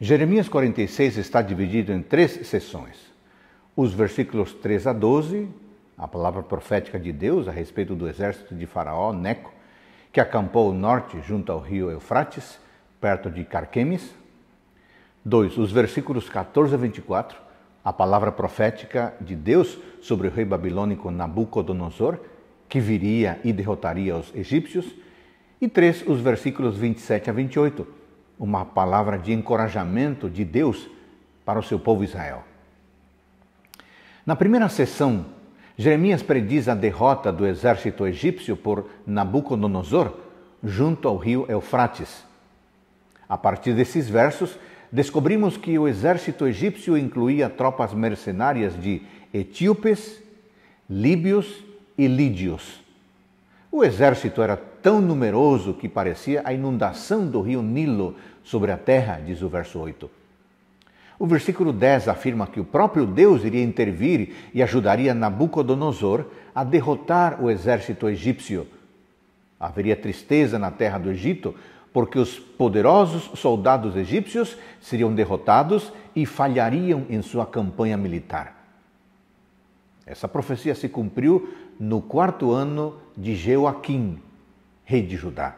Jeremias 46 está dividido em três sessões. Os versículos 3 a 12, a palavra profética de Deus a respeito do exército de Faraó, Neco, que acampou o norte junto ao rio Eufrates, perto de Carquemes. 2. Os versículos 14 a 24, a palavra profética de Deus sobre o rei babilônico Nabucodonosor, que viria e derrotaria os egípcios. E 3. Os versículos 27 a 28 uma palavra de encorajamento de Deus para o seu povo Israel. Na primeira sessão, Jeremias prediz a derrota do exército egípcio por Nabucodonosor junto ao rio Eufrates. A partir desses versos, descobrimos que o exército egípcio incluía tropas mercenárias de etíopes, líbios e lídios. O exército era tão numeroso que parecia a inundação do rio Nilo sobre a terra, diz o verso 8. O versículo 10 afirma que o próprio Deus iria intervir e ajudaria Nabucodonosor a derrotar o exército egípcio. Haveria tristeza na terra do Egito, porque os poderosos soldados egípcios seriam derrotados e falhariam em sua campanha militar. Essa profecia se cumpriu no quarto ano de Jeoaquim, rei de Judá.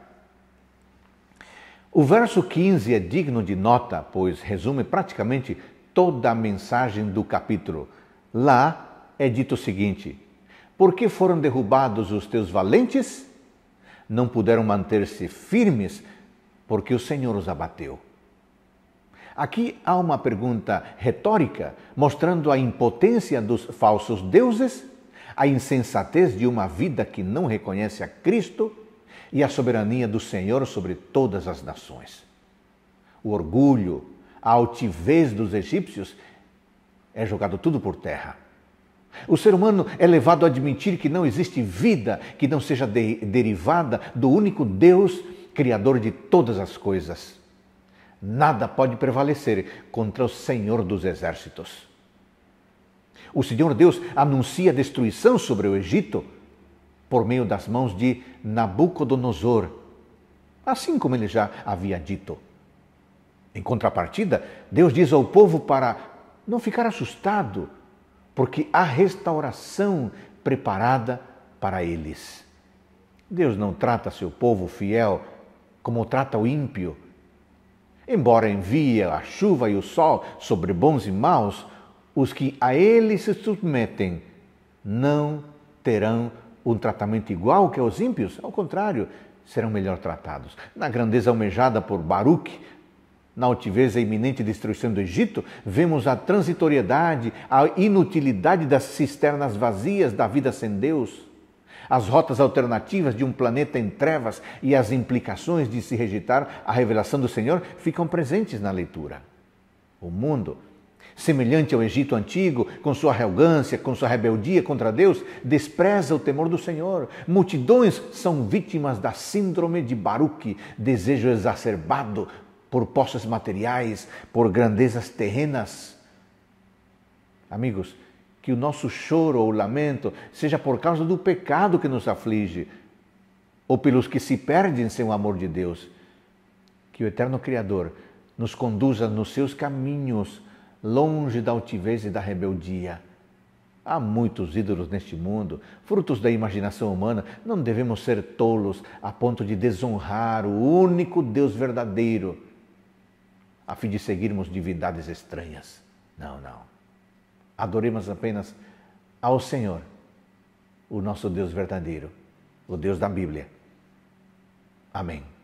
O verso 15 é digno de nota, pois resume praticamente toda a mensagem do capítulo. Lá é dito o seguinte: Por que foram derrubados os teus valentes? Não puderam manter-se firmes, porque o Senhor os abateu. Aqui há uma pergunta retórica mostrando a impotência dos falsos deuses, a insensatez de uma vida que não reconhece a Cristo e a soberania do Senhor sobre todas as nações. O orgulho, a altivez dos egípcios é jogado tudo por terra. O ser humano é levado a admitir que não existe vida que não seja de derivada do único Deus, Criador de todas as coisas. Nada pode prevalecer contra o Senhor dos Exércitos. O Senhor Deus anuncia destruição sobre o Egito por meio das mãos de Nabucodonosor, assim como ele já havia dito. Em contrapartida, Deus diz ao povo para não ficar assustado, porque há restauração preparada para eles. Deus não trata seu povo fiel como trata o ímpio. Embora envie a chuva e o sol sobre bons e maus, os que a ele se submetem não terão um tratamento igual que aos ímpios, ao contrário, serão melhor tratados. Na grandeza almejada por Baruch, na altivez e iminente destruição do Egito, vemos a transitoriedade, a inutilidade das cisternas vazias da vida sem Deus, as rotas alternativas de um planeta em trevas e as implicações de se rejeitar a revelação do Senhor ficam presentes na leitura. O mundo semelhante ao Egito antigo, com sua arrogância, com sua rebeldia contra Deus, despreza o temor do Senhor. Multidões são vítimas da síndrome de Baruque, desejo exacerbado por posses materiais, por grandezas terrenas. Amigos, que o nosso choro ou lamento seja por causa do pecado que nos aflige, ou pelos que se perdem sem o amor de Deus. Que o eterno Criador nos conduza nos seus caminhos longe da altivez e da rebeldia. Há muitos ídolos neste mundo, frutos da imaginação humana. Não devemos ser tolos a ponto de desonrar o único Deus verdadeiro, a fim de seguirmos divindades estranhas. Não, não. Adoremos apenas ao Senhor, o nosso Deus verdadeiro, o Deus da Bíblia. Amém.